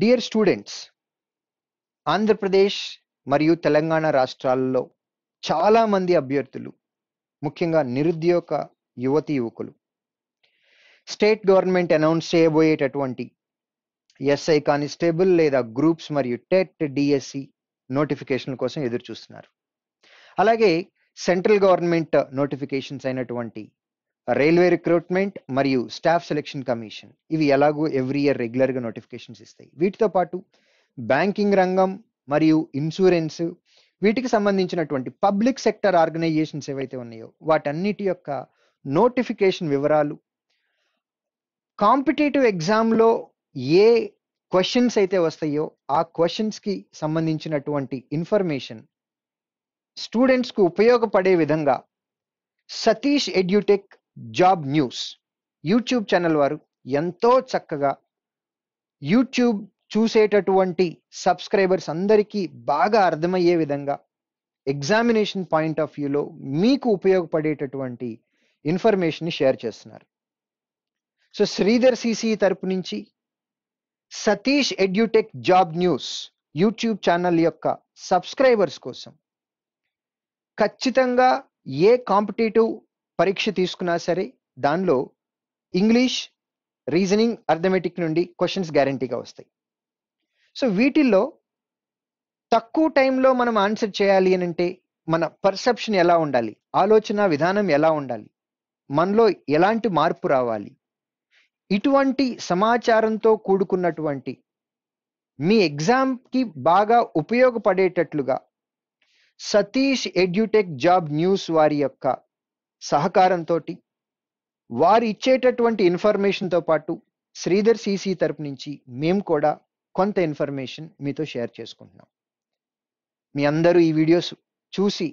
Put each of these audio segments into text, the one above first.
Dear students Andhra Pradesh మరియు తెలంగాణ రాష్ట్రాల్లో చాలామంది అభ్యర్థులు ముఖ్యంగా నిరుద్యోగ యువతి యువకులు స్టేట్ గవర్నమెంట్ అనౌన్స్ చేయబోయేటటువంటి ఎస్ఐ కానిస్టేబుల్ లేదా గ్రూప్స్ మరియు టెట్ డిఎస్సి నోటిఫికేషన్ కోసం ఎదురు చూస్తున్నారు అలాగే సెంట్రల్ గవర్నమెంట్ నోటిఫికేషన్స్ అయినటువంటి రైల్వే రిక్రూట్మెంట్ మరియు స్టాఫ్ సెలెక్షన్ కమిషన్ ఇవి ఎలాగో ఎవ్రీ ఇయర్ రెగ్యులర్గా నోటిఫికేషన్స్ ఇస్తాయి వీటితో పాటు బ్యాంకింగ్ రంగం మరియు ఇన్సూరెన్స్ వీటికి సంబంధించినటువంటి పబ్లిక్ సెక్టర్ ఆర్గనైజేషన్స్ ఏవైతే ఉన్నాయో వాటన్నిటి యొక్క నోటిఫికేషన్ వివరాలు కాంపిటేటివ్ ఎగ్జామ్లో ఏ క్వశ్చన్స్ అయితే వస్తాయో ఆ క్వశ్చన్స్కి సంబంధించినటువంటి ఇన్ఫర్మేషన్ స్టూడెంట్స్కు ఉపయోగపడే విధంగా Satish Edutech job news YouTube channel వారు ఎంతో చక్కగా యూట్యూబ్ చూసేటటువంటి సబ్స్క్రైబర్స్ అందరికీ బాగా అర్థమయ్యే విధంగా ఎగ్జామినేషన్ పాయింట్ ఆఫ్ వ్యూలో మీకు ఉపయోగపడేటటువంటి ఇన్ఫర్మేషన్ని షేర్ చేస్తున్నారు సో శ్రీధర్ సిసి తరపు నుంచి Satish Edutech job news YouTube channel యొక్క సబ్స్క్రైబర్స్ కోసం ఖచ్చితంగా ఏ కాంపిటేటివ్ పరీక్ష తీసుకున్నా సరే దానిలో ఇంగ్లీష్ రీజనింగ్ అర్థమెటిక్ నుండి క్వశ్చన్స్ గ్యారంటీగా వస్తాయి సో వీటిల్లో తక్కువ టైంలో మనం ఆన్సర్ చేయాలి అని అంటే మన పర్సెప్షన్ ఎలా ఉండాలి ఆలోచన విధానం ఎలా ఉండాలి మనలో ఎలాంటి మార్పు రావాలి ఇటువంటి సమాచారంతో కూడుకున్నటువంటి మీ ఎగ్జామ్కి బాగా ఉపయోగపడేటట్లుగా సతీష్ ఎడ్యూటెక్ జాబ్ న్యూస్ వారి యొక్క సహకారంతో వారు ఇచ్చేటటువంటి ఇన్ఫర్మేషన్తో పాటు శ్రీధర్ సిసి తరపు నుంచి మేము కూడా కొంత ఇన్ఫర్మేషన్ మీతో షేర్ చేసుకుంటున్నాం మీ అందరూ ఈ వీడియోస్ చూసి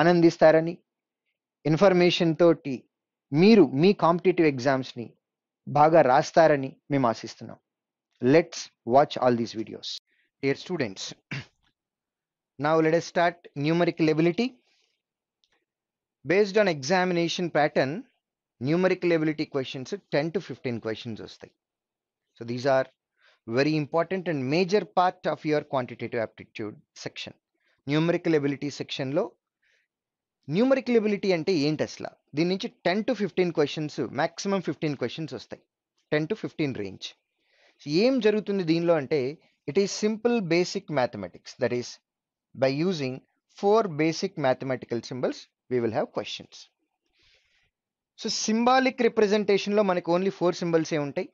ఆనందిస్తారని ఇన్ఫర్మేషన్ తోటి మీరు మీ కాంపిటేటివ్ ఎగ్జామ్స్ని బాగా రాస్తారని మేము ఆశిస్తున్నాం let's watch all these videos dear students నా let start numerical ability based on examination pattern numerical ability questions ten to fifteen questions వస్తాయి so these are very important and major part of your quantitative aptitude section numerical ability సెక్షన్లో numerical ability అంటే ఏంటి అసలు దీని నుంచి ten to fifteen questions maximum fifteen questions వస్తాయి ten to fifteen range ఏం జరుగుతుంది దీనిలో అంటే it is simple basic mathematics that is by using four basic mathematical symbols we will have questions so symbolic రిప్రజెంటేషన్లో మనకి ఓన్లీ ఫోర్ సింబల్స్ ఏ ఉంటాయి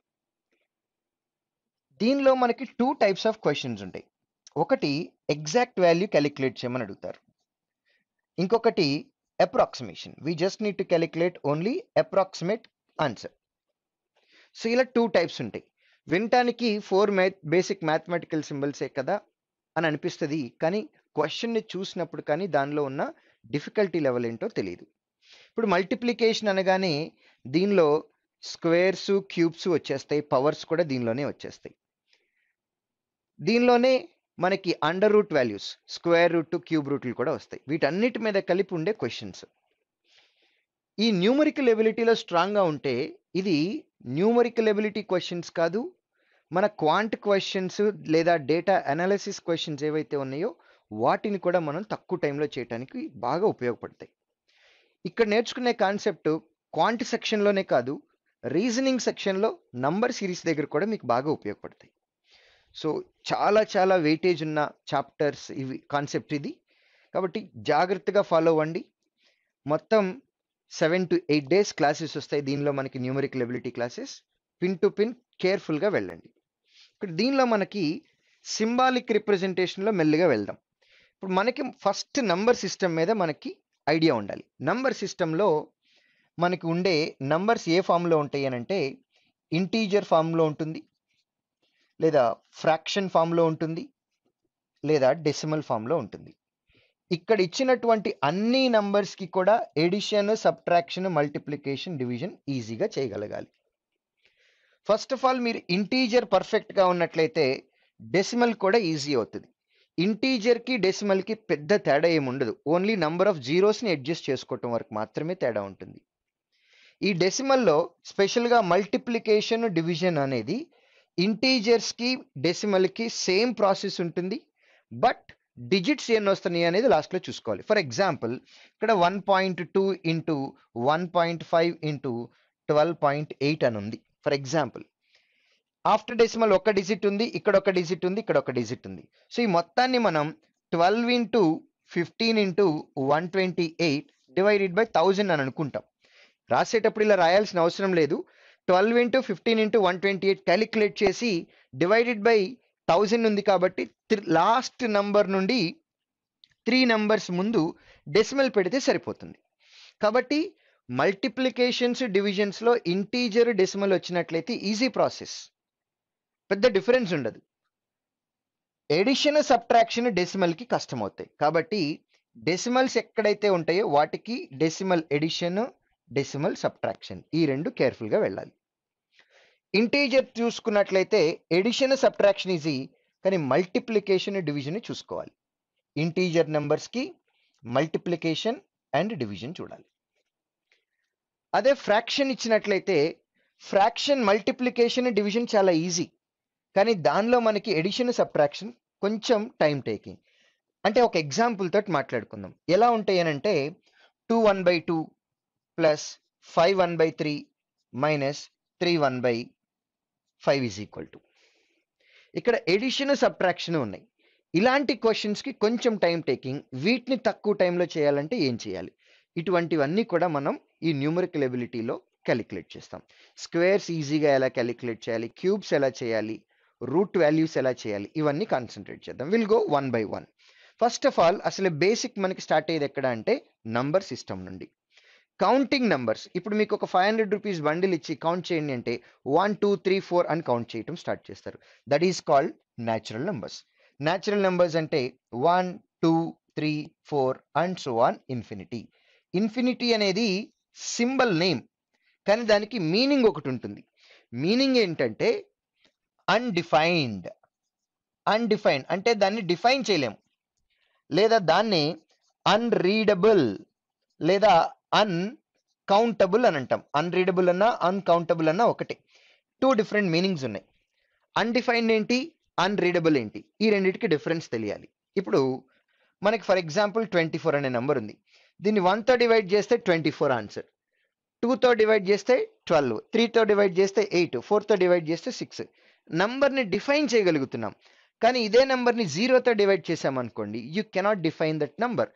దీనిలో మనకి టూ టైప్స్ ఆఫ్ క్వశ్చన్స్ ఉంటాయి ఒకటి ఎగ్జాక్ట్ వాల్యూ క్యాలిక్యులేట్ చేయమని అడుగుతారు ఇంకొకటి approximation we just need to calculate only approximate answer so ఇలా టూ టైప్స్ ఉంటాయి వినటానికి ఫోర్ మ్యాథ్ బేసిక్ మ్యాథమెటికల్ సింబల్సే కదా అని అనిపిస్తుంది కానీ క్వశ్చన్ని చూసినప్పుడు కానీ దానిలో ఉన్న డిఫికల్టీ లెవెల్ ఏంటో తెలియదు ఇప్పుడు మల్టిప్లికేషన్ అనగానే దీనిలో స్క్వేర్స్ క్యూబ్స్ వచ్చేస్తాయి పవర్స్ కూడా దీనిలోనే వచ్చేస్తాయి దీనిలోనే మనకి under root values square root cube రూట్లు కూడా వస్తాయి వీటన్నిటి మీద కలిపి ఉండే క్వశ్చన్స్ ఈ న్యూమరికల్ ఎబిలిటీలో స్ట్రాంగ్గా ఉంటే ఇది న్యూమరికల్ ఎబిలిటీ క్వశ్చన్స్ కాదు మన క్వాంట్ క్వశ్చన్స్ లేదా డేటా అనాలిసిస్ క్వశ్చన్స్ ఏవైతే ఉన్నాయో వాటిని కూడా మనం తక్కువ టైంలో చేయడానికి బాగా ఉపయోగపడతాయి ఇక్కడ నేర్చుకునే కాన్సెప్ట్ క్వాంటి సెక్షన్లోనే కాదు రీజనింగ్ సెక్షన్లో నంబర్ సిరీస్ దగ్గర కూడా మీకు బాగా ఉపయోగపడతాయి సో చాలా చాలా వెయిటేజ్ ఉన్న చాప్టర్స్ ఇవి కాన్సెప్ట్ ఇది కాబట్టి జాగ్రత్తగా ఫాలో అవ్వండి మొత్తం seven to eight days classes వస్తాయి దీనిలో మనకి numeric ability classes pin to pin కేర్ఫుల్గా వెళ్ళండి ఇక్కడ దీనిలో మనకి సింబాలిక్ రిప్రజెంటేషన్లో మెల్లిగా వెళ్దాం ఇప్పుడు మనకి ఫస్ట్ నంబర్ సిస్టమ్ మీద మనకి ఐడియా ఉండాలి నంబర్ సిస్టంలో మనకి ఉండే నంబర్స్ ఏ ఫామ్లో ఉంటాయి అని అంటే ఇంటీజర్ ఫామ్లో ఉంటుంది లేదా ఫ్రాక్షన్ ఫామ్లో ఉంటుంది లేదా డెసిమల్ ఫామ్లో ఉంటుంది ఇక్కడ ఇచ్చినటువంటి అన్ని నంబర్స్కి కూడా ఎడిషన్ సబ్ట్రాక్షన్ మల్టిప్లికేషన్ డివిజన్ ఈజీగా చేయగలగాలి ఫస్ట్ ఆఫ్ ఆల్ మీరు ఇంటీజర్ పర్ఫెక్ట్గా ఉన్నట్లయితే డెసిమల్ కూడా ఈజీ అవుతుంది ఇంటీజర్కి డెసిమల్కి పెద్ద తేడా ఏముండదు ఓన్లీ నంబర్ ఆఫ్ జీరోస్ని అడ్జస్ట్ చేసుకోవటం వరకు మాత్రమే తేడా ఉంటుంది ఈ డెసిమల్లో స్పెషల్గా మల్టిప్లికేషన్ డివిజన్ అనేది ఇంటీజర్స్కి డెసిమల్కి సేమ్ ప్రాసెస్ ఉంటుంది బట్ డిజిట్స్ ఎన్ని వస్తున్నాయి అనేది లాస్ట్లో చూసుకోవాలి ఫర్ ఎగ్జాంపుల్ ఇక్కడ one point two into one point five into twelve point eight అని ఉంది ఫర్ ఎగ్జాంపుల్ ఆఫ్టర్ డెసిమల్ ఒక డిజిట్ ఉంది ఇక్కడ ఒక డిజిట్ ఉంది ఇక్కడ ఒక డిజిట్ ఉంది సో ఈ మొత్తాన్ని మనం twelve into fifteen into one twenty eight divided by thousand అని అనుకుంటాం రాసేటప్పుడు ఇలా రాయాల్సిన అవసరం లేదు twelve into fifteen into one twenty eight calculate చేసి డివైడెడ్ బై థౌజండ్ ఉంది కాబట్టి లాస్ట్ నంబర్ నుండి త్రీ నంబర్స్ ముందు డెసిమల్ పెడితే సరిపోతుంది కాబట్టి మల్టిప్లికేషన్స్ డివిజన్స్లో ఇంటీజర్ డెసిమల్ వచ్చినట్లయితే ఈజీ ప్రాసెస్ పెద్ద డిఫరెన్స్ ఉండదు ఎడిషన్ సబ్ట్రాక్షన్ డెసిమల్కి కష్టం అవుతాయి కాబట్టి డెసిమల్స్ ఎక్కడైతే ఉంటాయో వాటికి డెసిమల్ ఎడిషన్ డెసిమల్ సబ్ట్రాక్షన్ ఈ రెండు కేర్ఫుల్గా వెళ్ళాలి ఇంటీజర్ చూసుకున్నట్లయితే ఎడిషన్ సబ్ట్రాక్షన్ ఈజీ కానీ మల్టిప్లికేషన్ డివిజన్ చూసుకోవాలి ఇంటీజర్ నెంబర్స్కి మల్టిప్లికేషన్ అండ్ డివిజన్ చూడాలి అదే ఫ్రాక్షన్ ఇచ్చినట్లయితే ఫ్రాక్షన్ మల్టిప్లికేషన్ డివిజన్ చాలా ఈజీ కానీ దానిలో మనకి ఎడిషన్ సబ్ట్రాక్షన్ కొంచెం టైం టేకింగ్ అంటే ఒక ఎగ్జాంపుల్ తోటి మాట్లాడుకుందాం ఎలా ఉంటాయి అని అంటే two one by two plus five one by three minus three one by five is equal to ఇక్కడ ఎడిషన్ సబ్ట్రాక్షన్ ఉన్నాయి ఇలాంటి క్వశ్చన్స్కి కొంచెం టైం టేకింగ్ వీటిని తక్కువ టైంలో చేయాలంటే ఏం చేయాలి ఇటువంటివన్నీ కూడా మనం ఈ న్యూమరికల్ ఎబిలిటీలో క్యాలిక్యులేట్ చేస్తాం స్క్వేర్స్ ఈజీగా ఎలా క్యాలిక్యులేట్ చేయాలి క్యూబ్స్ ఎలా చేయాలి రూట్ వాల్యూస్ ఎలా చేయాలి ఇవన్నీ కాన్సన్ట్రేట్ చేద్దాం will go one by one first of all అసలు బేసిక్ మనకి స్టార్ట్ అయ్యేది ఎక్కడ అంటే నంబర్ సిస్టమ్ నుండి కౌంటింగ్ నంబర్స్ ఇప్పుడు మీకు ఒక ఫైవ్ హండ్రెడ్ రూపీస్ బండిల్ ఇచ్చి కౌంట్ చేయండి అంటే వన్ టూ త్రీ ఫోర్ అని కౌంట్ చేయటం స్టార్ట్ చేస్తారు that is called natural numbers natural numbers అంటే one two three four and so on infinity infinity అనేది సింబల్ నేమ్ కానీ దానికి మీనింగ్ ఒకటి ఉంటుంది మీనింగ్ ఏంటంటే అన్డిఫైన్డ్ అన్డిఫైన్డ్ అంటే దాన్ని డిఫైన్ చేయలేము లేదా దాన్ని అన్రీడబుల్ లేదా అన్కౌంటబుల్ అని అంటాం అన్రీడబుల్ అన్నా అన్కౌంటబుల్ అన్నా ఒకటి టూ డిఫరెంట్ మీనింగ్స్ ఉన్నాయి అన్డిఫైన్డ్ ఏంటి అన్రీడబుల్ ఏంటి ఈ రెండింటికి డిఫరెన్స్ తెలియాలి ఇప్పుడు మనకి ఫర్ ఎగ్జాంపుల్ ట్వంటీ ఫోర్ అనే నెంబర్ ఉంది దీన్ని వన్తో డివైడ్ చేస్తే ట్వంటీ ఫోర్ ఆన్సర్ టూతో డివైడ్ చేస్తే ట్వెల్వ్ త్రీతో డివైడ్ చేస్తే ఎయిట్ ఫోర్తో డివైడ్ చేస్తే సిక్స్ నంబర్ని డిఫైన్ చేయగలుగుతున్నాం కానీ ఇదే నెంబర్ని జీరోతో డివైడ్ చేసామనుకోండి you cannot define that number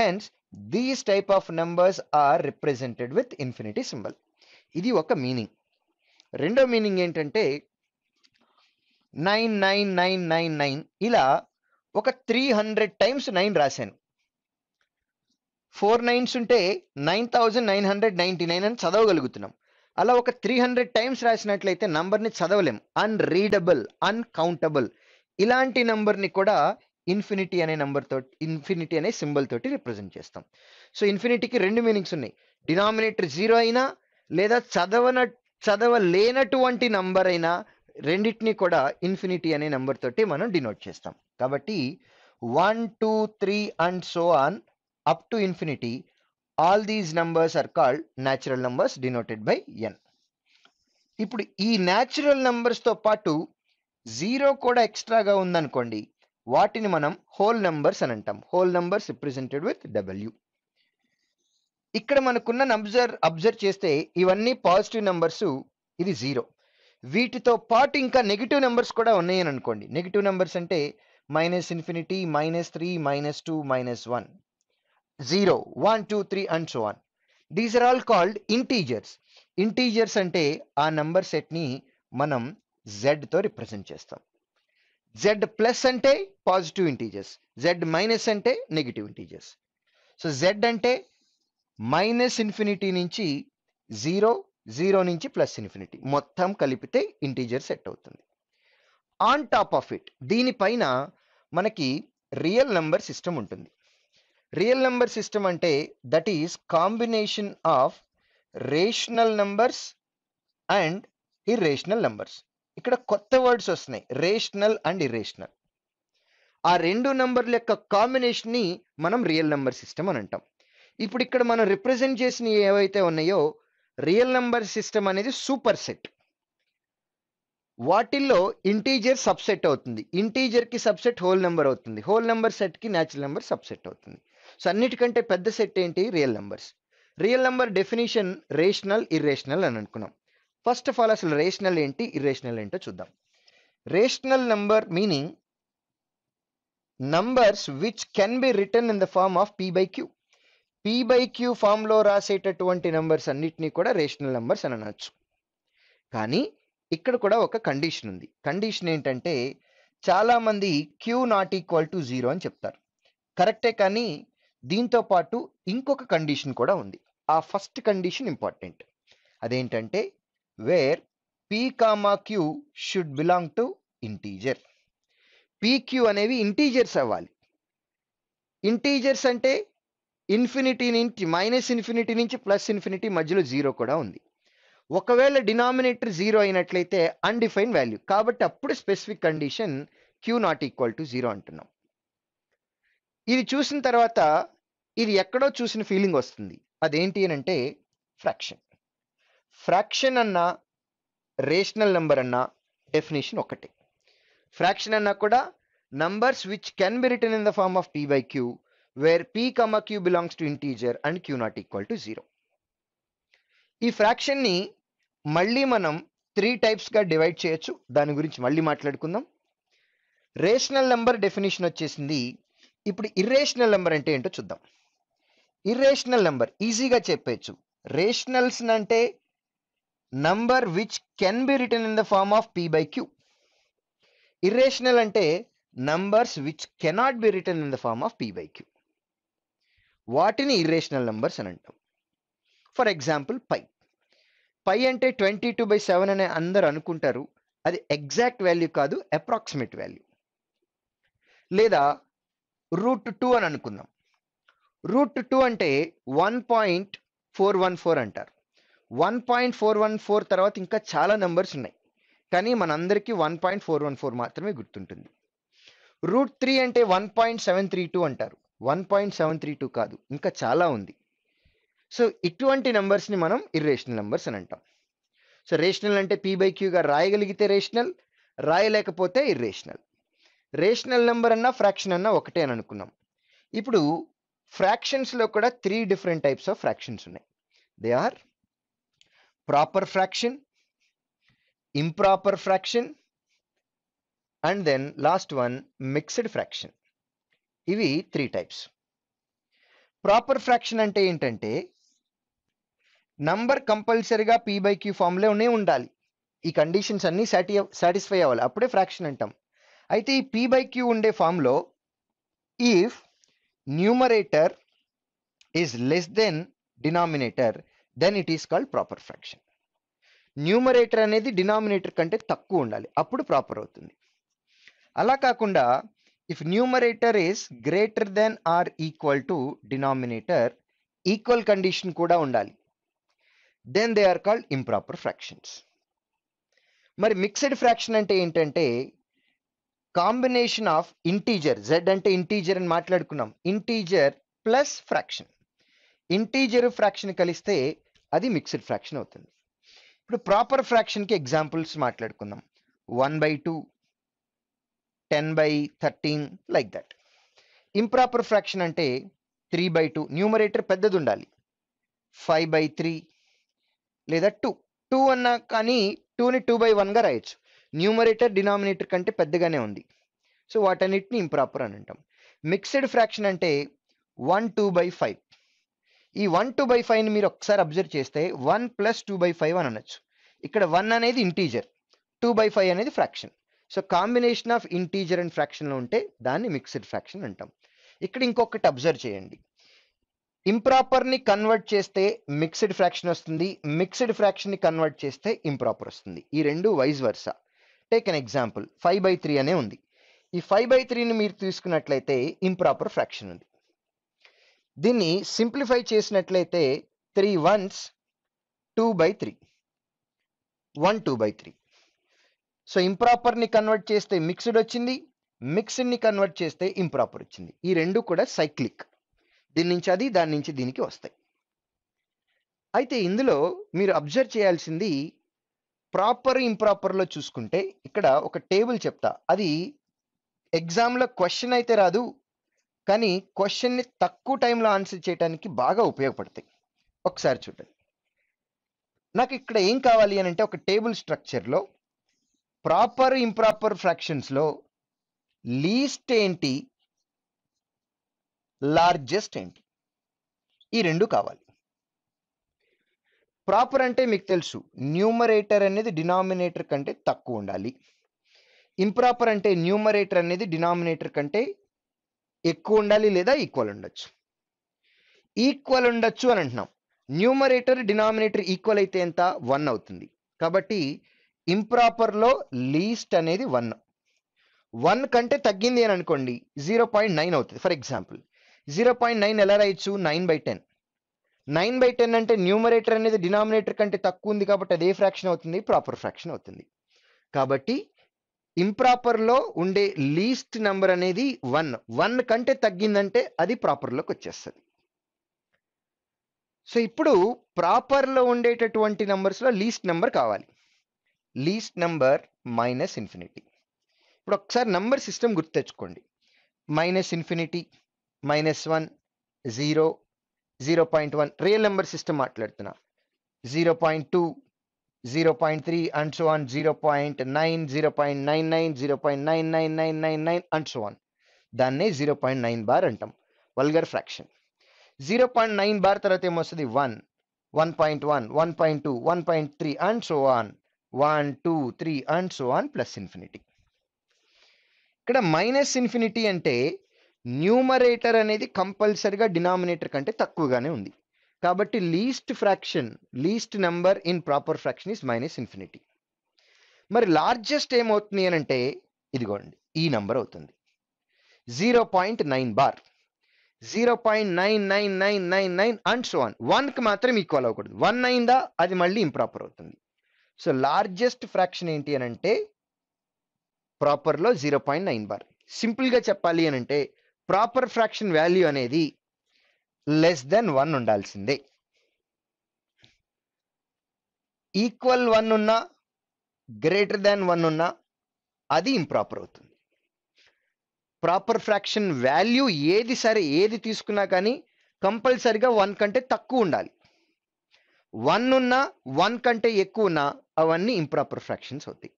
hence these type of numbers are represented with infinity symbol ఇది ఒక మీనింగ్ రెండో మీనింగ్ ఏంటంటే nine nine nine nine nine ఇలా ఒక త్రీ హండ్రెడ్ టైమ్స్ నైన్ రాశాను ఫోర్ నైన్స్ ఉంటే nine thousand nine hundred ninety nine అని చదవగలుగుతున్నాం అలా ఒక త్రీ హండ్రెడ్ టైమ్స్ రాసినట్లయితే నంబర్ని చదవలేం అన్రీడబుల్ అన్కౌంటబుల్ ఇలాంటి నంబర్ని కూడా ఇన్ఫినిటీ అనే నంబర్ తోటి ఇన్ఫినిటీ అనే సింబల్ తోటి రిప్రజెంట్ చేస్తాం సో ఇన్ఫినిటీకి రెండు మీనింగ్స్ ఉన్నాయి డినామినేటర్ జీరో అయినా లేదా చదవన చదవలేనటువంటి నంబర్ అయినా రెండింటిని కూడా ఇన్ఫినిటీ అనే నంబర్ తోటి మనం డినోట్ చేస్తాం కాబట్టి one two three and so on up to infinity all these numbers are called natural numbers denoted by N ఇప్పుడు ఈ న్యాచురల్ నంబర్స్తో పాటు జీరో కూడా ఎక్స్ట్రాగా ఉందనుకోండి వాటిని మనం హోల్ నంబర్స్ అని అంటాం whole numbers represented with W ఇక్కడ మనకున్న అబ్జర్వ్ అబ్జర్వ్ చేస్తే ఇవన్నీ పాజిటివ్ నంబర్స్ ఇది జీరో వీటితో పాటు ఇంకా నెగిటివ్ నెంబర్స్ కూడా ఉన్నాయని అనుకోండి నెగిటివ్ నెంబర్స్ అంటే minus infinity minus three minus two minus one zero one two three and so on these are all called integers integers అంటే ఆ నంబర్ సెట్ని మనం జెడ్తో రిప్రజెంట్ చేస్తాం జెడ్ ప్లస్ అంటే పాజిటివ్ ఇంటీజర్స్ జెడ్ మైనస్ అంటే negative integers so Z అంటే minus infinity నుంచి జీరో జీరో నుంచి ప్లస్ ఇన్ఫినిటీ మొత్తం కలిపితే ఇంటీజర్ సెట్ అవుతుంది ఆన్ టాప్ ఆఫ్ ఇట్ దీనిపైన మనకి రియల్ నంబర్ సిస్టమ్ ఉంటుంది రియల్ నెంబర్ సిస్టమ్ అంటే that is combination of rational numbers and irrational numbers ఇక్కడ కొత్త వర్డ్స్ వస్తున్నాయి రేషనల్ అండ్ ఇర్రేషనల్ ఆ రెండు నెంబర్ల యొక్క కాంబినేషన్ని మనం రియల్ నెంబర్ సిస్టమ్ అని అంటాం ఇప్పుడు ఇక్కడ మనం రిప్రజెంట్ చేసిన ఏవైతే ఉన్నాయో రియల్ నెంబర్ సిస్టమ్ అనేది సూపర్ సెట్ వాటిల్లో ఇంటీజర్ సబ్సెట్ అవుతుంది ఇంటీజర్కి సబ్సెట్ హోల్ నెంబర్ అవుతుంది హోల్ నెంబర్ సెట్కి న్యాచురల్ నెంబర్ సబ్సెట్ అవుతుంది సో అన్నిటికంటే పెద్ద సెట్ ఏంటి real numbers real number definition rational irrational అని అనుకున్నాం ఫస్ట్ ఆఫ్ ఆల్ అసలు రేషనల్ ఏంటి ఇర్రేషనల్ ఏంటో చూద్దాం rational number meaning numbers which can be written in the form of P by Q P by Q ఫామ్లో రాసేటటువంటి numbers అన్నిటినీ కూడా రేషనల్ నెంబర్స్ అని అనొచ్చు కానీ ఇక్కడ కూడా ఒక కండిషన్ ఉంది కండిషన్ ఏంటంటే చాలామంది Q not equal to zero అని చెప్తారు కరెక్టే కానీ దీంతో పాటు ఇంకొక కండిషన్ కూడా ఉంది ఆ ఫస్ట్ కండిషన్ ఇంపార్టెంట్ అదేంటంటే where P comma Q should belong to integer P Q అనేవి ఇంటీజర్స్ అవ్వాలి ఇంటీజర్స్ అంటే ఇన్ఫినిటీ నుంచి మైనస్ ఇన్ఫినిటీ నుంచి ప్లస్ ఇన్ఫినిటీ మధ్యలో జీరో కూడా ఉంది ఒకవేళ డినామినేటర్ జీరో అయినట్లయితే అన్డిఫైన్ వాల్యూ కాబట్టి అప్పుడు specific condition Q not equal to zero అంటున్నాం ఇది చూసిన తర్వాత ఇది ఎక్కడో చూసిన ఫీలింగ్ వస్తుంది అదేంటి అని అంటే ఫ్రాక్షన్ ఫ్రాక్షన్ అన్న రేషనల్ నెంబర్ అన్న డెఫినేషన్ ఒకటి ఫ్రాక్షన్ అన్నా కూడా numbers which can be written in the form of P by Q where P comma Q belongs to integer and Q not equal to zero ఈ ఫ్రాక్షన్ని మళ్ళీ మనం three టైప్స్గా divide చేయొచ్చు దాని గురించి మళ్ళీ మాట్లాడుకుందాం రేషనల్ నెంబర్ డెఫినేషన్ వచ్చేసింది ఇప్పుడు ఇర్రేషనల్ నెంబర్ అంటే ఏంటో చూద్దాం ఇర్రేషనల్ నెంబర్ ఈజీగా చెప్పచ్చు రేషనల్స్ అంటే number which can be written in the form of P by Q irrational అంటే numbers which cannot be written in the form of P by Q వాటిని ఇర్రేషనల్ నంబర్స్ అని అంటాం ఫర్ ఎగ్జాంపుల్ పై పై అంటే twenty two by seven అనే అందరు అనుకుంటారు అది exact value కాదు అప్రాక్సిమేట్ వాల్యూ లేదా రూట్ టూ అని అనుకుందాం రూట్ టూ అంటే one point four one four అంటారు one point four one four తర్వాత ఇంకా చాలా నెంబర్స్ ఉన్నాయి కానీ మనందరికీ one point four one four మాత్రమే గుర్తుంటుంది రూట్ త్రీ అంటే one point seven three two అంటారు one point seven three two కాదు ఇంకా చాలా ఉంది సో ఇటువంటి నెంబర్స్ని మనం ఇర్రేషనల్ నెంబర్స్ అని అంటాం సో రేషనల్ అంటే పీ బై క్యూగా రాయగలిగితే రేషనల్ రాయలేకపోతే ఇర్రేషనల్ రేషనల్ నెంబర్ అన్నా ఫ్రాక్షన్ అన్నా ఒకటే అని అనుకున్నాం ఇప్పుడు ఫ్రాక్షన్స్లో కూడా three different types of fractions ఉన్నాయి they are proper fraction improper fraction and then last one mixed fraction ఇవి త్రీ టైప్స్ ప్రాపర్ ఫ్రాక్షన్ అంటే ఏంటంటే నంబర్ కంపల్సరీగా పీ బై క్యూ ఫామ్లోనే ఉండాలి ఈ కండిషన్స్ అన్నీ సాటి సాటిస్ఫై అవ్వాలి అప్పుడే ఫ్రాక్షన్ అంటాం అయితే ఈ పీ బై క్యూ ఉండే ఫామ్లో if numerator is less than denominator then it is called proper fraction numerator అనేది డినామినేటర్ కంటే తక్కువ ఉండాలి అప్పుడు ప్రాపర్ అవుతుంది అలా కాకుండా if numerator is greater than or equal to denominator equal condition కూడా ఉండాలి then they are called improper fractions మరి మిక్స్డ్ ఫ్రాక్షన్ అంటే ఏంటంటే కాంబినేషన్ ఆఫ్ ఇంటీజర్ జెడ్ అంటే ఇంటీజర్ అని మాట్లాడుకున్నాం integer plus fraction integer fraction కలిస్తే అది మిక్స్డ్ ఫ్రాక్షన్ అవుతుంది ఇప్పుడు ప్రాపర్ ఫ్రాక్షన్కి ఎగ్జాంపుల్స్ మాట్లాడుకుందాం one by two ten by thirteen like that improper fraction అంటే త్రీ బై టూ న్యూమరేటర్ పెద్దది ఉండాలి ఫైవ్ బై త్రీ లేదా టూ టూ అన్నా కానీ టూని టూ బై వన్గా రాయొచ్చు న్యూమరేటర్ డినామినేటర్ కంటే పెద్దగానే ఉంది సో వాటన్నిటిని ఇంప్రాపర్ అని అంటాం మిక్స్డ్ ఫ్రాక్షన్ అంటే వన్ టూ బై ఫైవ్ ఈ వన్ టూ బై ఫైవ్ని మీరు ఒకసారి అబ్జర్వ్ చేస్తే one plus two by five అని అనొచ్చు ఇక్కడ వన్ అనేది ఇంటీజర్ టూ బై ఫైవ్ అనేది fraction so combination of integer and ఫ్రాక్షన్లో ఉంటే దాన్ని మిక్స్డ్ ఫ్రాక్షన్ అంటాం ఇక్కడ ఇంకొకటి అబ్జర్వ్ చేయండి ఇంప్రాపర్ని కన్వర్ట్ చేస్తే మిక్స్డ్ ఫ్రాక్షన్ వస్తుంది మిక్స్డ్ ఫ్రాక్షన్ని కన్వర్ట్ చేస్తే ఇంప్రాపర్ వస్తుంది ఈ రెండు vice versa take an example five by three అనే ఉంది ఈ ఫైవ్ బై త్రీని మీరు తీసుకున్నట్లయితే ఇంప్రాపర్ ఫ్రాక్షన్ ఉంది దీన్ని సింప్లిఫై చేసినట్లయితే three ones two by three one two by three so ఇంప్రాపర్ని కన్వర్ట్ చేస్తే మిక్స్డ్ వచ్చింది మిక్స్డ్ని కన్వర్ట్ చేస్తే ఇంప్రాపర్ వచ్చింది ఈ రెండు కూడా సైక్లిక్ దీని నుంచి అది దాని నుంచి దీనికి వస్తాయి అయితే ఇందులో మీరు అబ్జర్వ్ చేయాల్సింది ప్రాపర్ ఇంప్రాపర్లో చూసుకుంటే ఇక్కడ ఒక టేబుల్ చెప్తా అది ఎగ్జామ్లో క్వశ్చన్ అయితే రాదు కానీ క్వశ్చన్ని తక్కువ టైంలో ఆన్సర్ చేయడానికి బాగా ఉపయోగపడతాయి ఒకసారి చూడండి నాకు ఇక్కడ ఏం కావాలి అని అంటే ఒక టేబుల్ స్ట్రక్చర్లో ప్రాపర్ ఇంప్రాపర్ ఫ్రాక్షన్స్లో లీస్ట్ ఏంటి లార్జెస్ట్ ఏంటి ఈ రెండు కావాలి ప్రాపర్ అంటే మీకు తెలుసు న్యూమరేటర్ అనేది డినామినేటర్ కంటే తక్కువ ఉండాలి ఇంప్రాపర్ అంటే న్యూమరేటర్ అనేది డినామినేటర్ కంటే ఎక్కువ ఉండాలి లేదా ఈక్వల్ ఉండొచ్చు ఈక్వల్ ఉండొచ్చు అని అంటున్నాం న్యూమరేటర్ డినామినేటర్ ఈక్వల్ అయితే ఎంత వన్ అవుతుంది కాబట్టి ఇంప్రాపర్లో లీస్ట్ అనేది వన్ వన్ కంటే తగ్గింది అని అనుకోండి జీరో పాయింట్ నైన్ అవుతుంది for example zero point nine ఎలా రాయొచ్చు nine by ten nine by ten అంటే న్యూమరేటర్ అనేది డినామినేటర్ కంటే తక్కువ ఉంది కాబట్టి అది ఏ ఫ్రాక్షన్ అవుతుంది ప్రాపర్ ఫ్రాక్షన్ అవుతుంది కాబట్టి ఇంప్రాపర్లో ఉండే లీస్ట్ నెంబర్ అనేది వన్ వన్ కంటే తగ్గిందంటే అది ప్రాపర్లోకి వచ్చేస్తుంది సో ఇప్పుడు ప్రాపర్లో ఉండేటటువంటి నెంబర్స్లో లీస్ట్ నెంబర్ కావాలి లీస్ట్ నెంబర్ మైనస్ ఇన్ఫినిటీ ఇప్పుడు ఒకసారి నంబర్ సిస్టమ్ గుర్తు తెచ్చుకోండి minus infinity minus one zero zero point one real number system మాట్లాడుతున్నా zero point two zero point three and so on zero point nine zero point nine nine zero point nine nine nine nine nine and so on దాన్నే zero point nine bar అంటాం vulgar fraction zero point nine bar తర్వాత ఏమొస్తుంది one one point one one point two one point three and so on one two three and so on plus infinity ఇక్కడ minus infinity అంటే numerator అనేది కంపల్సరిగా denominator కంటే తక్కువగానే ఉంది కాబట్టి least fraction least number in proper fraction is minus infinity మరి largest ఏమవుతుంది అని అంటే ఇదిగోండి ఈ నెంబర్ అవుతుంది zero point nine bar zero point nine nine nine nine nine and so one వన్కి మాత్రం ఈక్వల్ అవ్వకూడదు వన్ అయిందా అది మళ్ళీ ఇంప్రాపర్ అవుతుంది సో లార్జెస్ట్ ఫ్రాక్షన్ ఏంటి అని అంటే ప్రాపర్లో జీరో పాయింట్ నైన్ బార్ సింపుల్గా చెప్పాలి అని అంటే ప్రాపర్ ఫ్రాక్షన్ వాల్యూ అనేది లెస్ దెన్ వన్ ఉండాల్సిందే ఈక్వల్ వన్ ఉన్నా గ్రేటర్ దాన్ వన్ ఉన్నా అది ఇంప్రాపర్ అవుతుంది ప్రాపర్ ఫ్రాక్షన్ వాల్యూ ఏది సరే ఏది తీసుకున్నా కానీ కంపల్సరిగా వన్ కంటే తక్కువ ఉండాలి వన్ ఉన్నా వన్ కంటే ఎక్కువ ఉన్నా అవన్నీ ఇంప్రాపర్ ఫ్రాక్షన్స్ అవుతాయి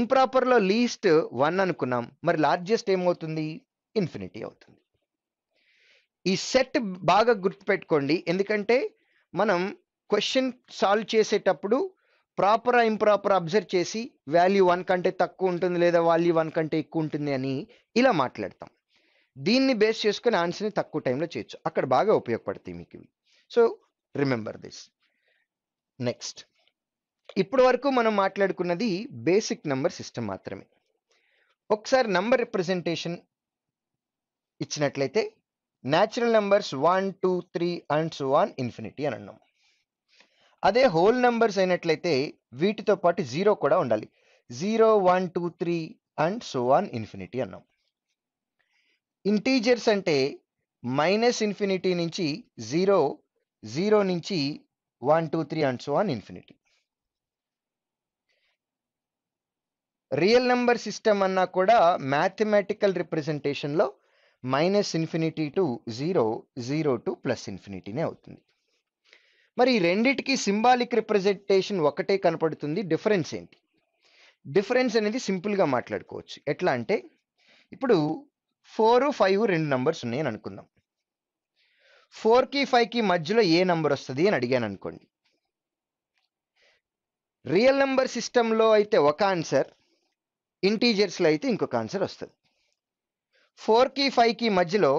ఇంప్రాపర్లో లీస్ట్ వన్ అనుకున్నాం మరి లార్జెస్ట్ ఏమవుతుంది ఇన్ఫినిటీ అవుతుంది ఈ సెట్ బాగా గుర్తుపెట్టుకోండి ఎందుకంటే మనం క్వశ్చన్ సాల్వ్ చేసేటప్పుడు ప్రాపర్ ఇంప్రాపర్ అబ్జర్వ్ చేసి వాల్యూ వన్ కంటే తక్కువ ఉంటుంది లేదా వాల్యూ వన్ కంటే ఎక్కువ ఉంటుంది అని ఇలా మాట్లాడతాం దీన్ని బేస్ చేసుకుని ఆన్సర్ని తక్కువ టైంలో చేయొచ్చు అక్కడ బాగా ఉపయోగపడతాయి మీకు ఇవి సో రిమెంబర్ దిస్ నెక్స్ట్ ఇప్పటి వరకు మనం మాట్లాడుకున్నది బేసిక్ నంబర్ సిస్టమ్ మాత్రమే ఒకసారి నంబర్ రిప్రజెంటేషన్ ఇచ్చినట్లయితే natural numbers one two three and so one infinity అని అన్నాం అదే హోల్ నెంబర్స్ అయినట్లయితే వీటితో పాటు జీరో కూడా ఉండాలి zero one two three and so one infinity అన్నాం ఇంటీజర్స్ అంటే మైనస్ ఇన్ఫినిటీ నుంచి జీరో జీరో నుంచి one two three and so one infinity real number system అన్నా కూడా మ్యాథమెటికల్ రిప్రజెంటేషన్లో minus infinity to zero zero to plus ఇన్ఫినిటీనే అవుతుంది మరి ఈ రెండిటికి సింబాలిక్ రిప్రజెంటేషన్ ఒకటే కనపడుతుంది డిఫరెన్స్ ఏంటి డిఫరెన్స్ అనేది సింపుల్గా మాట్లాడుకోవచ్చు ఎట్లా అంటే ఇప్పుడు ఫోర్ ఫైవ్ రెండు నంబర్స్ ఉన్నాయని అనుకుందాం ఫోర్కి ఫైవ్కి మధ్యలో ఏ నంబర్ వస్తుంది అని అడిగాను అనుకోండి రియల్ నెంబర్ సిస్టంలో అయితే ఒక ఆన్సర్ ఇంటీజర్స్లో అయితే ఇంకొక ఆన్సర్ వస్తుంది ఫోర్కి ఫైవ్కి మధ్యలో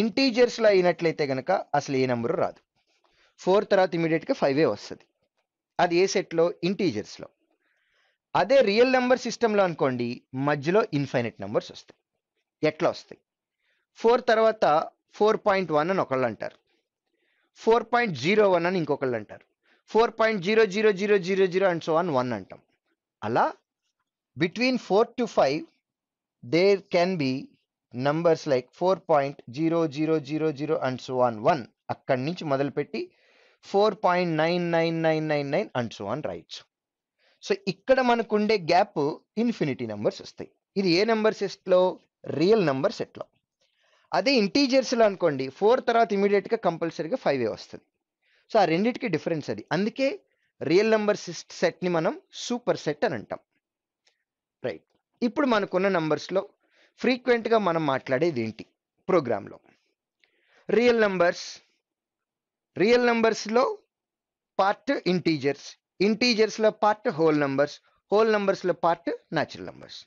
ఇంటీజర్స్లో అయినట్లయితే కనుక అసలు ఏ నెంబరు రాదు ఫోర్ తర్వాత ఇమీడియట్గా ఫైవే వస్తుంది అది ఏ సెట్లో ఇంటీజర్స్లో అదే రియల్ నెంబర్ సిస్టంలో అనుకోండి మధ్యలో ఇన్ఫైనట్ నెంబర్స్ వస్తాయి ఎట్లా వస్తాయి ఫోర్ తర్వాత ఫోర్ పాయింట్ వన్ అని ఒకళ్ళు అంటారు ఫోర్ పాయింట్ జీరో వన్ అని ఇంకొకళ్ళు అంటారు four point zero zero zero zero zero and so one one అంటాం అలా between four to five there can be numbers like four point zero zero zero zero and so on one అక్కడి నుంచి మొదలుపెట్టి four point nine nine nine nine nine and so on rights so ఇక్కడ మనకు ఉండే gap infinity numbers వస్తాయి ఇది ఏ number సెట్లో రియల్ నెంబర్ సెట్లో అదే ఇంటీజర్స్లో అనుకోండి ఫోర్ తర్వాత ఇమీడియట్గా కంపల్సరీగా ఫైవ్ ఏ వస్తుంది సో ఆ రెండింటికి డిఫరెన్స్ అది అందుకే రియల్ నెంబర్ సెట్ని మనం సూపర్ సెట్ అని అంటాం రైట్ ఇప్పుడు మనకున్న నెంబర్స్లో ఫ్రీక్వెంట్గా మనం మాట్లాడేది ఏంటి ప్రోగ్రాంలో రియల్ నంబర్స్ రియల్ నంబర్స్లో పార్ట్ ఇంటీజర్స్ ఇంటీజర్స్లో పార్ట్ హోల్ నంబర్స్ హోల్ నంబర్స్లో పార్ట్ న్యాచురల్ నంబర్స్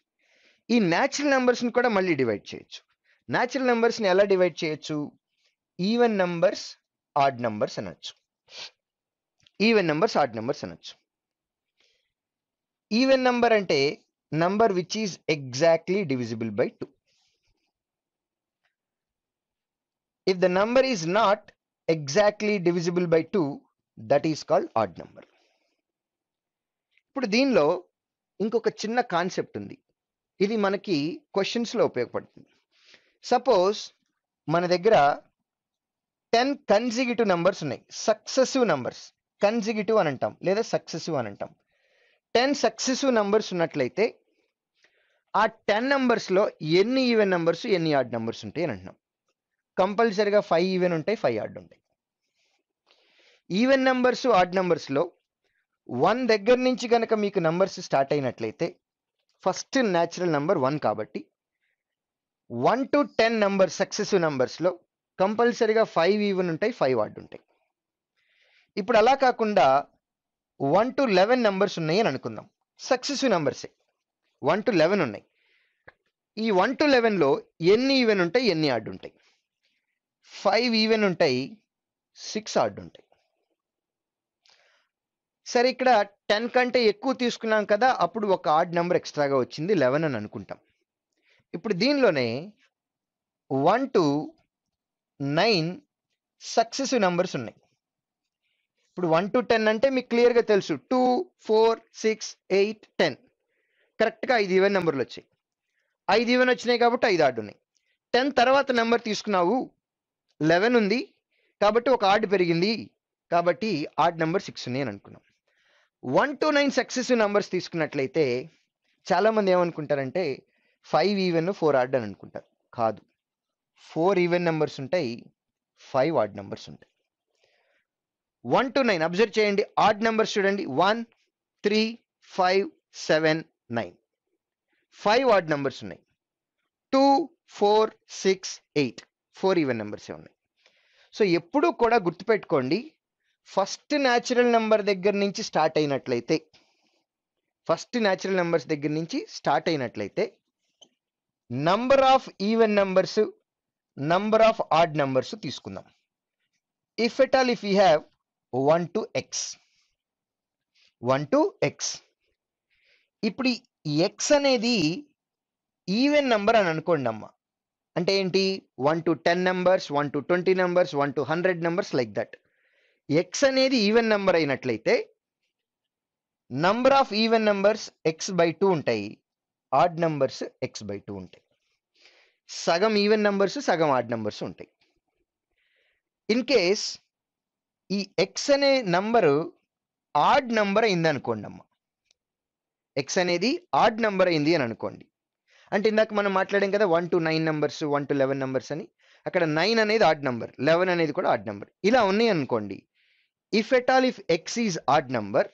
ఈ న్యాచురల్ నంబర్స్ని కూడా మళ్ళీ డివైడ్ చేయొచ్చు న్యాచురల్ నంబర్స్ని ఎలా డివైడ్ చేయొచ్చు ఈవెన్ నంబర్స్ ఆడ్ నంబర్స్ అనొచ్చు ఈవెన్ నంబర్స్ ఆడ్ నంబర్స్ అనొచ్చు ఈవెన్ నంబర్ అంటే number which is exactly divisible by two if the number is not exactly divisible by two that is called odd number. ఇప్పుడు దీనిలో ఇంకొక చిన్న concept ఉంది ఇది మనకి క్వశ్చన్స్లో ఉపయోగపడుతుంది సపోజ్ మన దగ్గర టెన్ కన్సిగిటివ్ నెంబర్స్ ఉన్నాయి సక్సెసివ్ నెంబర్స్ కన్సిగిటివ్ అని అంటాం లేదా సక్సెసివ్ అని అంటాం టెన్ సక్సెసివ్ నెంబర్స్ ఉన్నట్లయితే ఆ టెన్ నెంబర్స్లో ఎన్ని ఈవెన్ నెంబర్స్ ఎన్ని ఆడ్ నెంబర్స్ ఉంటాయి అని అంటున్నాం కంపల్సరిగా ఫైవ్ ఈవెన్ ఉంటాయి ఫైవ్ ఆడ్ ఉంటాయి ఈవెన్ నెంబర్స్ ఆడ్ నెంబర్స్లో వన్ దగ్గర నుంచి కనుక మీకు నెంబర్స్ స్టార్ట్ అయినట్లయితే ఫస్ట్ న్యాచురల్ నెంబర్ వన్ కాబట్టి one to ten number successive నెంబర్స్లో కంపల్సరిగా ఫైవ్ ఈవెన్ ఉంటాయి ఫైవ్ ఆడ్ ఉంటాయి ఇప్పుడు అలా కాకుండా వన్ టు లెవెన్ నెంబర్స్ ఉన్నాయి అని అనుకుందాం సక్సెసివ్ నెంబర్సే వన్ టు లెవెన్ ఉన్నాయి ఈ వన్ టు లెవెన్లో ఎన్ని ఈవెన్ ఉంటాయి ఎన్ని ఆడ్ ఉంటాయి ఫైవ్ ఈవెన్ ఉంటాయి సిక్స్ ఆడ్ ఉంటాయి సరే ఇక్కడ టెన్ కంటే ఎక్కువ తీసుకున్నాం కదా అప్పుడు ఒక ఆడ్ నెంబర్ ఎక్స్ట్రాగా వచ్చింది లెవెన్ అని అనుకుంటాం ఇప్పుడు దీనిలోనే one to nine successive numbers ఉన్నాయి ఇప్పుడు వన్ టు టెన్ అంటే మీకు క్లియర్గా తెలుసు two four six eight ten కరెక్ట్గా ఐదు ఈవెన్ నెంబర్లు వచ్చాయి ఐదు ఈవెన్ వచ్చినాయి కాబట్టి ఐదు ఆర్డు ఉన్నాయి టెన్ తర్వాత నెంబర్ తీసుకున్నావు లెవెన్ ఉంది కాబట్టి ఒక ఆర్డు పెరిగింది కాబట్టి ఆర్డ్ నెంబర్ సిక్స్ ఉన్నాయి అని అనుకున్నాం one to nine successive numbers తీసుకున్నట్లయితే చాలామంది ఏమనుకుంటారంటే ఫైవ్ ఈవెన్ ఫోర్ ఆర్డ్ అని అనుకుంటారు కాదు ఫోర్ ఈవెన్ నెంబర్స్ ఉంటాయి ఫైవ్ ఆర్డ్ నెంబర్స్ ఉంటాయి వన్ టు నైన్ అబ్జర్వ్ చేయండి ఆర్డ్ నెంబర్స్ చూడండి one three five seven nine five odd numbers ఉన్నాయి two four six eight four even నెంబర్సే ఉన్నాయి సో ఎప్పుడూ కూడా గుర్తుపెట్టుకోండి ఫస్ట్ న్యాచురల్ నెంబర్ దగ్గర నుంచి స్టార్ట్ అయినట్లయితే ఫస్ట్ న్యాచురల్ నెంబర్స్ దగ్గర నుంచి స్టార్ట్ అయినట్లయితే number of even numbers number of odd numbers తీసుకుందాం if at all if you have one to X one to X ఇప్పుడు ఎక్స్ అనేది ఈవెన్ నెంబర్ అని అనుకోండి అమ్మ అంటే ఏంటి one to ten numbers one to twenty numbers one to hundred numbers like that X అనేది even number అయినట్లయితే number of even numbers X by two ఉంటాయి odd numbers X by two ఉంటాయి సగం ఈవెన్ నెంబర్స్ సగం odd numbers ఉంటాయి in case ఈ X అనే number odd number అయిందనుకోండి అమ్మా ఎక్స్ అనేది ఆడ్ నెంబర్ అయింది అని అనుకోండి అంటే ఇందాక మనం మాట్లాడాం కదా one to nine numbers one to eleven numbers అని అక్కడ నైన్ అనేది ఆడ్ నెంబర్ లెవెన్ అనేది కూడా ఆడ్ నెంబర్ ఇలా ఉన్నాయి అనుకోండి if at all if X is odd number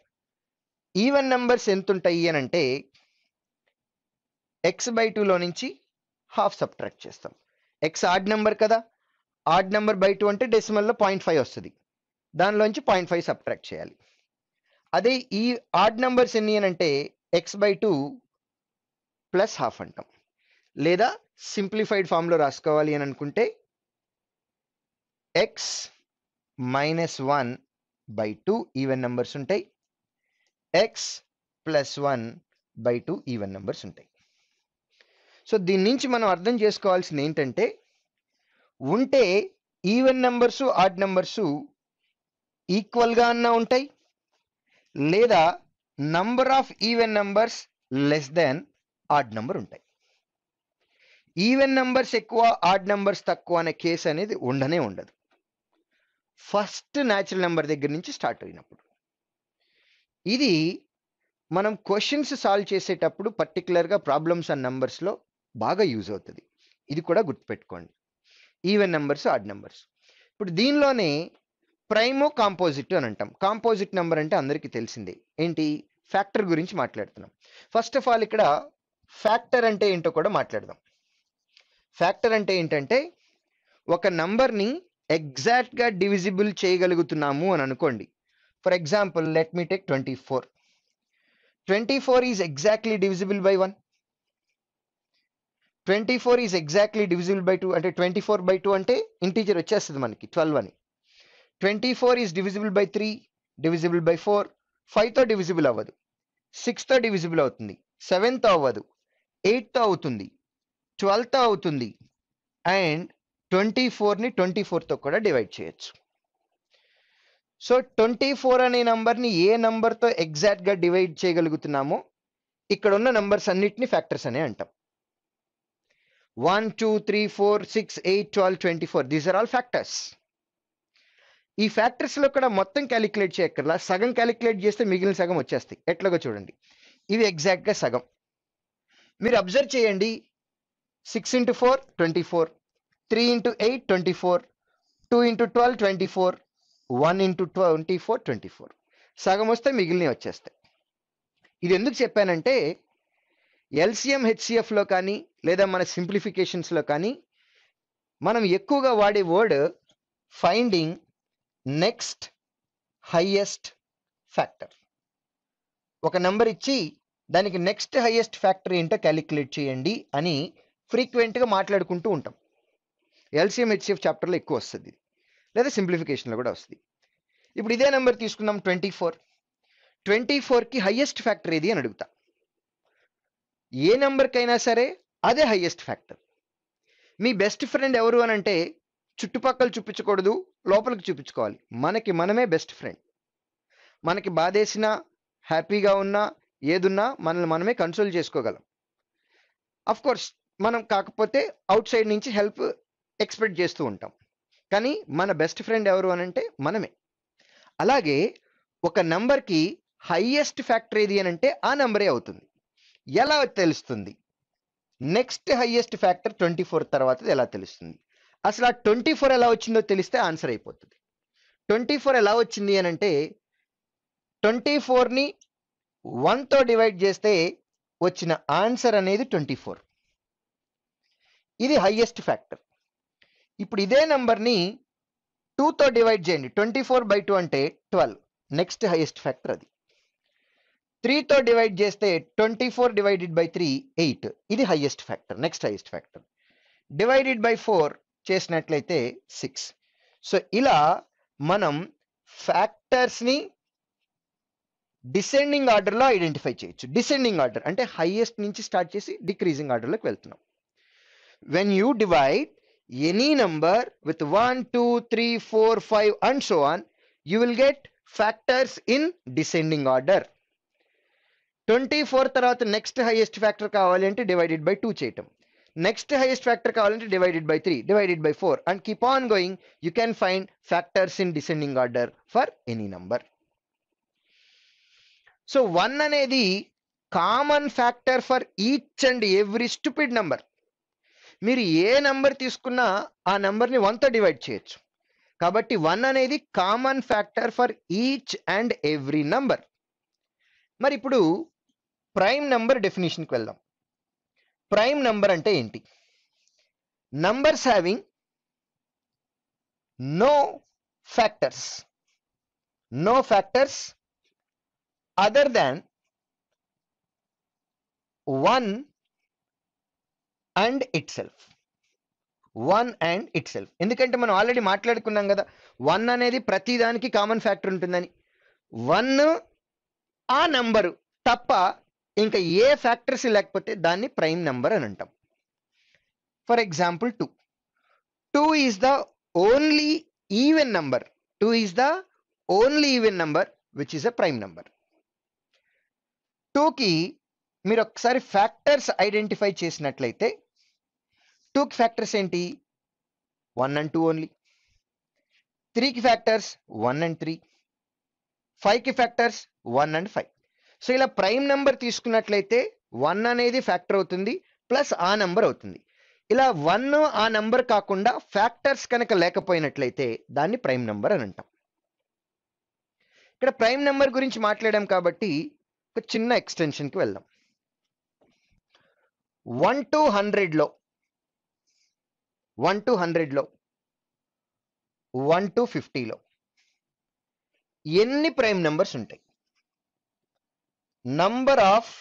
even numbers ఎంత ఉంటాయి అని అంటే ఎక్స్ బై టూలో నుంచి హాఫ్ సబ్ట్రాక్ట్ చేస్తాం ఎక్స్ ఆడ్ నెంబర్ కదా ఆడ్ నెంబర్ బై టూ అంటే డెసిమల్లో పాయింట్ ఫైవ్ వస్తుంది దానిలోంచి పాయింట్ ఫైవ్ సబ్ట్రాక్ట్ చేయాలి అదే ఈ ఆడ్ నెంబర్స్ ఎన్ని అని అంటే X by two plus half అంటాం లేదా సింప్లిఫైడ్ ఫామ్లో రాసుకోవాలి అని అనుకుంటే X minus one by two even numbers ఉంటాయి X plus one by two even numbers ఉంటాయి సో దీని నుంచి మనం అర్థం చేసుకోవాల్సింది ఏంటంటే ఉంటే ఈవెన్ నెంబర్సు ఆడ్ నెంబర్సు ఈక్వల్గా అన్నా ఉంటాయి లేదా number of even numbers less than odd number ఉంటాయి ఈవెన్ నెంబర్స్ ఎక్కువ ఆడ్ నెంబర్స్ తక్కువ అనే కేసు అనేది ఉండనే ఉండదు ఫస్ట్ న్యాచురల్ నెంబర్ దగ్గర నుంచి స్టార్ట్ అయినప్పుడు ఇది మనం క్వశ్చన్స్ సాల్వ్ చేసేటప్పుడు పర్టికులర్గా ప్రాబ్లమ్స్ అండ్ నెంబర్స్లో బాగా యూజ్ అవుతుంది ఇది కూడా గుర్తుపెట్టుకోండి ఈవెన్ నెంబర్స్ ఆడ్ నెంబర్స్ ఇప్పుడు దీనిలోనే ప్రైమో కాంపోజిట్ అని అంటాం కాంపోజిట్ నెంబర్ అంటే అందరికీ తెలిసిందే ఏంటి ఫ్యాక్టర్ గురించి మాట్లాడుతున్నాం ఫస్ట్ ఆఫ్ ఆల్ ఇక్కడ ఫ్యాక్టర్ అంటే ఏంటో కూడా మాట్లాడదాం ఫ్యాక్టర్ అంటే ఏంటంటే ఒక నంబర్ని ఎగ్జాక్ట్గా డివిజిబుల్ చేయగలుగుతున్నాము అని అనుకోండి for example let me take twenty four twenty four is exactly divisible by one twenty four is exactly divisible by two అంటే ట్వంటీ ఫోర్ బై టూ అంటే ఇంటీజర్ వచ్చేస్తుంది మనకి ట్వెల్వ్ అని twenty four is divisible by three divisible by four ఫైవ్తో divisible అవ్వదు సిక్స్తో divisible అవుతుంది సెవెన్తో అవ్వదు ఎయిట్తో అవుతుంది ట్వెల్వ్తో అవుతుంది అండ్ ట్వంటీ ఫోర్ని ట్వంటీ ఫోర్తో కూడా డివైడ్ చేయొచ్చు సో ట్వంటీ ఫోర్ అనే నంబర్ని ఏ నంబర్తో ఎగ్జాక్ట్గా డివైడ్ చేయగలుగుతున్నామో ఇక్కడ ఉన్న నంబర్స్ అన్నిటిని ఫ్యాక్టర్స్ అనే అంటాం one two three four six eight twelve twenty four these are all factors ఈ లో కూడా మొత్తం క్యాలిక్యులేట్ చేయక్కర్లా సగం క్యాలిక్యులేట్ చేస్తే మిగిలిన సగం వచ్చేస్తాయి ఎట్లాగో చూడండి ఇవి ఎగ్జాక్ట్గా సగం మీరు అబ్జర్వ్ చేయండి six into four twenty four three into eight twenty four two into twelve twenty four one into twenty four twenty four సగం వస్తే మిగిలిన వచ్చేస్తాయి ఇది ఎందుకు చెప్పానంటే ఎల్సిఎం హెచ్సిఎఫ్లో కానీ లేదా మన సింప్లిఫికేషన్స్లో కానీ మనం ఎక్కువగా వాడే word finding next highest factor ఒక నెంబర్ ఇచ్చి దానికి నెక్స్ట్ హయ్యెస్ట్ ఫ్యాక్టర్ ఏంటో క్యాలిక్యులేట్ చేయండి అని ఫ్రీక్వెంట్గా మాట్లాడుకుంటూ ఉంటాం ఎల్సిఎం హెచ్సిఎఫ్ చాప్టర్లో ఎక్కువ వస్తుంది లేదా సింప్లిఫికేషన్లో కూడా వస్తుంది ఇప్పుడు ఇదే నెంబర్ తీసుకుందాం ట్వంటీ ఫోర్ ట్వంటీ ఫోర్కి హయ్యెస్ట్ ఫ్యాక్టర్ ఏది అని అడుగుతా ఏ నెంబర్కైనా సరే అదే హయ్యెస్ట్ ఫ్యాక్టర్ మీ బెస్ట్ ఫ్రెండ్ ఎవరు అని అంటే చుట్టుపక్కల చూపించకూడదు లోపలికి చూపించుకోవాలి మనకి మనమే బెస్ట్ ఫ్రెండ్ మనకి బాధేసినా హ్యాపీగా ఉన్నా ఏదున్నా మనల్ని మనమే కన్సోల్ చేసుకోగలం అఫ్ కోర్స్ మనం కాకపోతే అవుట్ సైడ్ నుంచి హెల్ప్ ఎక్స్పెక్ట్ చేస్తూ ఉంటాం కానీ మన బెస్ట్ ఫ్రెండ్ ఎవరు అని అంటే మనమే అలాగే ఒక నెంబర్కి హయ్యెస్ట్ ఫ్యాక్టర్ ఏది అని అంటే ఆ నెంబరే అవుతుంది ఎలా తెలుస్తుంది next highest factor twenty four తర్వాత ఎలా తెలుస్తుంది అసలు ఆ ట్వంటీ ఫోర్ ఎలా వచ్చిందో తెలిస్తే ఆన్సర్ అయిపోతుంది ట్వంటీ ఫోర్ ఎలా వచ్చింది అని అంటే ట్వంటీ ఫోర్ని వన్తో డివైడ్ చేస్తే వచ్చిన ఆన్సర్ అనేది ట్వంటీ ఫోర్ ఇది హయ్యెస్ట్ ఫ్యాక్టర్ ఇప్పుడు ఇదే నెంబర్ని టూతో డివైడ్ చేయండి ట్వంటీ ఫోర్ బై టూ అంటే ట్వెల్వ్ నెక్స్ట్ హైయెస్ట్ ఫ్యాక్టర్ అది త్రీతో డివైడ్ చేస్తే twenty four divided by three eight ఇది highest factor next highest factor divided by four చేసినట్లయితే సిక్స్ సో ఇలా మనం ఫ్యాక్టర్స్ని డిసెండింగ్ ఆర్డర్లో ఐడెంటిఫై చేయొచ్చు డిసెండింగ్ ఆర్డర్ అంటే హైయెస్ట్ నుంచి స్టార్ట్ చేసి డిక్రీజింగ్ ఆర్డర్లోకి వెళ్తున్నాం when you divide any number with one two three four five and so on you will get factors in descending order twenty four తర్వాత నెక్స్ట్ హైయెస్ట్ ఫ్యాక్టర్ కావాలి అంటే divided by two చేయటం next highest factor కావాలంటే divided by three divided by four and keep on going you can find factors in descending order for any number so one అనేది common factor for each and every stupid number మీరు ఏ number తీసుకున్నా ఆ నంబర్ని వన్తో divide చేయొచ్చు కాబట్టి one అనేది common factor for each and every number మరి ఇప్పుడు ప్రైమ్ నంబర్ డెఫినేషన్కి వెళ్దాం ప్రైమ్ నంబర్ అంటే ఏంటి numbers having no factors no factors other than one and itself one and itself ఎందుకంటే మనం ఆల్రెడీ మాట్లాడుకున్నాం కదా వన్ అనేది ప్రతి దానికి కామన్ ఫ్యాక్టర్ ఉంటుందని వన్ ఆ నంబరు తప్ప ఇంకా ఏ ఫ్యాక్టర్స్ లేకపోతే దాన్ని ప్రైమ్ నెంబర్ అని అంటాం for example two two is the only even number two is the only even number which is a prime number టూకి మీరు ఒకసారి ఫ్యాక్టర్స్ ఐడెంటిఫై చేసినట్లయితే టూకి ఫ్యాక్టర్స్ ఏంటి వన్ అండ్ టూ ఓన్లీ త్రీకి ఫ్యాక్టర్స్ వన్ అండ్ త్రీ ఫైవ్కి factors one and five so ఇలా prime number తీసుకున్నట్లయితే వన్ అనేది ఫ్యాక్టర్ అవుతుంది ప్లస్ ఆ నెంబర్ అవుతుంది ఇలా వన్ ఆ నెంబర్ కాకుండా ఫ్యాక్టర్స్ కనుక లేకపోయినట్లయితే దాన్ని ప్రైమ్ నెంబర్ అని అంటాం ఇక్కడ ప్రైమ్ నెంబర్ గురించి మాట్లాడాం కాబట్టి ఒక చిన్న ఎక్స్టెన్షన్కి వెళ్దాం వన్ టు హండ్రెడ్లో వన్ టు హండ్రెడ్లో వన్ టు ఫిఫ్టీలో ఎన్ని ప్రైమ్ నెంబర్స్ ఉంటాయి నంబర్ ఆఫ్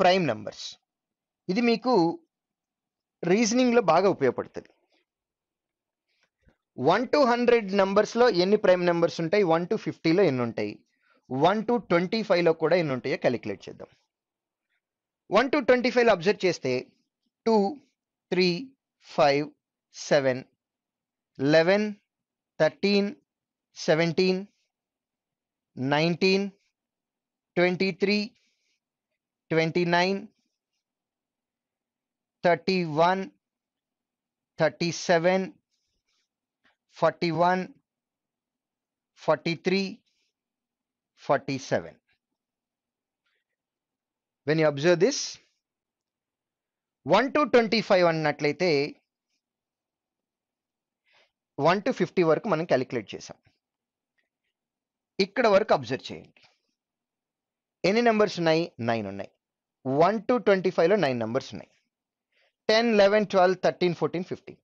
ప్రైమ్ నంబర్స్ ఇది మీకు రీజనింగ్లో బాగా ఉపయోగపడుతుంది వన్ టు హండ్రెడ్ నెంబర్స్లో ఎన్ని ప్రైమ్ నెంబర్స్ ఉంటాయి వన్ టు ఫిఫ్టీలో ఎన్ని ఉంటాయి వన్ టు ట్వంటీ ఫైవ్లో కూడా ఎన్ని ఉంటాయో క్యాలిక్యులేట్ చేద్దాం వన్ టు ట్వంటీ ఫైవ్లో అబ్జర్వ్ చేస్తే two three five seven eleven thirteen seventeen nineteen twenty three twenty nine thirty one thirty seven forty one forty three forty seven when you observe this one to twenty five అన్నట్లయితే one to fifty వరకు మనం calculate చేసాం ఇక్కడ వరకు observe చేయండి ఎన్ని numbers ఉన్నాయి nine ఉన్నాయి వన్ టు ట్వంటీ ఫైవ్లో నైన్ నెంబర్స్ ఉన్నాయి ten eleven twelve thirteen fourteen fifteen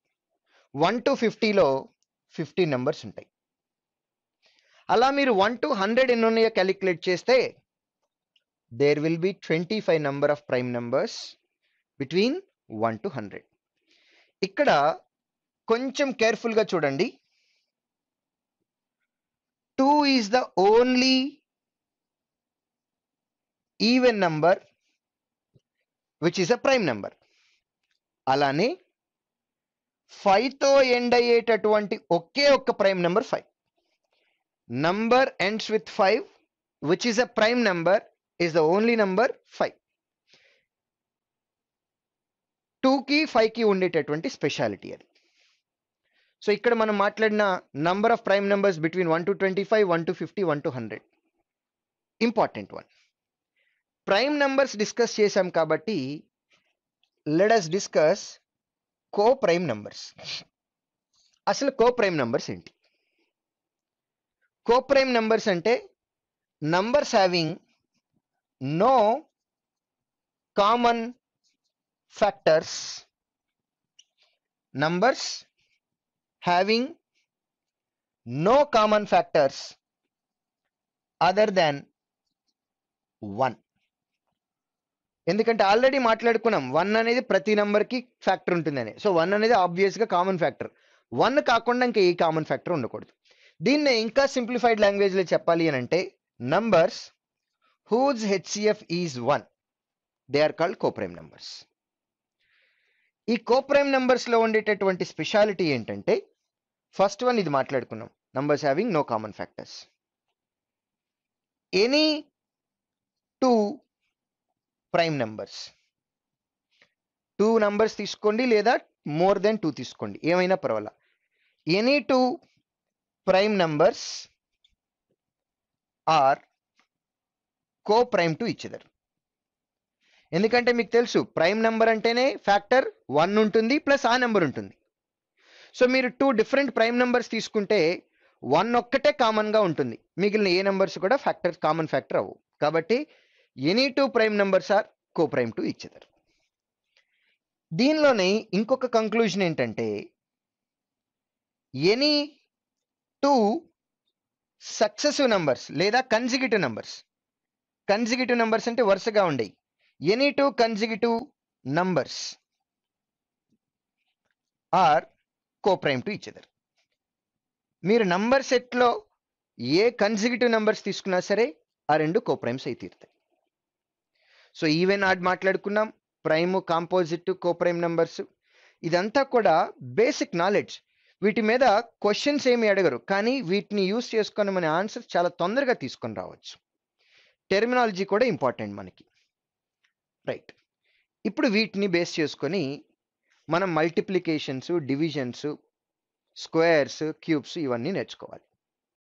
one to ఫిఫ్టీలో ఫిఫ్టీన్ నెంబర్స్ ఉంటాయి అలా మీరు వన్ టు హండ్రెడ్ ఎన్ని ఉన్నాయో క్యాలిక్యులేట్ చేస్తే there will be twenty five number of prime numbers between one to hundred ఇక్కడ కొంచెం కేర్ఫుల్గా చూడండి two is the only even number which is a prime number అలానే ఫైవ్తో ఎండ్ అయ్యేటటువంటి ఒకే ఒక్క prime number five number ends with five which is a prime number is the only number five టూకి ఫైవ్కి ఉండేటటువంటి స్పెషాలిటీ అది సో ఇక్కడ మనం మాట్లాడిన number of prime numbers between one to twenty five one to fifty one to hundred important one prime numbers discuss చేసాం కాబట్టి let us discuss coprime numbers అసలు కోప్రైమ్ నంబర్స్ ఏంటి కోప్రైమ్ నంబర్స్ అంటే numbers having no common factors numbers having no common factors other than 1 ఎందుకంటే already మాట్లాడుకున్నాం one అనేది ప్రతి నెంబర్కి ఫ్యాక్టర్ ఉంటుందని సో వన్ అనేది ఆబ్వియస్గా కామన్ ఫ్యాక్టర్ వన్ కాకుండా ఇంకా ఈ కామన్ ఫ్యాక్టర్ ఉండకూడదు దీన్ని ఇంకా సింప్లిఫైడ్ లాంగ్వేజ్లో చెప్పాలి అని అంటే numbers whose HCF is one they are called coprime numbers ఈ కోప్రైమ్ నంబర్స్లో ఉండేటటువంటి స్పెషాలిటీ ఏంటంటే ఫస్ట్ వన్ ఇది మాట్లాడుకున్నాం numbers having no common factors any two prime numbers two numbers తీసుకోండి లేదా మోర్ దెన్ టూ తీసుకోండి ఏమైనా పర్వాలా any two prime numbers are coprime to each other ఎందుకంటే మీకు తెలుసు ప్రైమ్ నెంబర్ అంటేనే ఫ్యాక్టర్ వన్ ఉంటుంది ప్లస్ ఆ నెంబర్ ఉంటుంది సో మీరు టూ డిఫరెంట్ ప్రైమ్ నెంబర్స్ తీసుకుంటే వన్ ఒక్కటే కామన్గా ఉంటుంది మిగిలిన ఏ నెంబర్స్ కూడా ఫ్యాక్టర్ కామన్ ఫ్యాక్టర్ అవ్వు కాబట్టి any two prime numbers are coprime to each other దీనిలోని ఇంకొక కంక్లూజన్ ఏంటంటే ఎనీ టూ సక్సెసివ్ నెంబర్స్ లేదా కన్జిగిటివ్ నెంబర్స్ కన్జిగిటివ్ నెంబర్స్ అంటే వరుసగా ఉండేవి any two consecutive numbers are coprime to each other మీరు నంబర్ సెట్లో ఏ కన్జిగిటివ్ నెంబర్స్ తీసుకున్నా సరే ఆ రెండు కోప్రైమ్స్ అయి తీరుతాయి సో ఈవెన్ ఆడ్ మాట్లాడుకున్నాం ప్రైమ్ కాంపోజిట్ కోప్రైమ్ నెంబర్స్ ఇదంతా కూడా బేసిక్ నాలెడ్జ్ వీటి మీద క్వశ్చన్స్ ఏమి అడగరు కానీ వీటిని యూస్ చేసుకొని మన ఆన్సర్స్ చాలా తొందరగా తీసుకొని రావచ్చు టెర్మినాలజీ కూడా ఇంపార్టెంట్ మనకి రైట్ ఇప్పుడు వీటిని బేస్ చేసుకొని మనం మల్టిప్లికేషన్స్ డివిజన్స్ స్క్వేర్స్ క్యూబ్స్ ఇవన్నీ నేర్చుకోవాలి